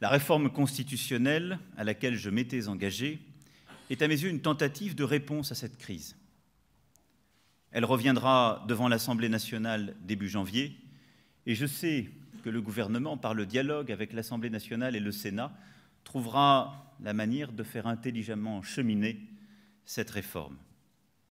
La réforme constitutionnelle à laquelle je m'étais engagé est à mes yeux une tentative de réponse à cette crise. Elle reviendra devant l'Assemblée nationale début janvier et je sais que le gouvernement, par le dialogue avec l'Assemblée nationale et le Sénat, trouvera la manière de faire intelligemment cheminer cette réforme.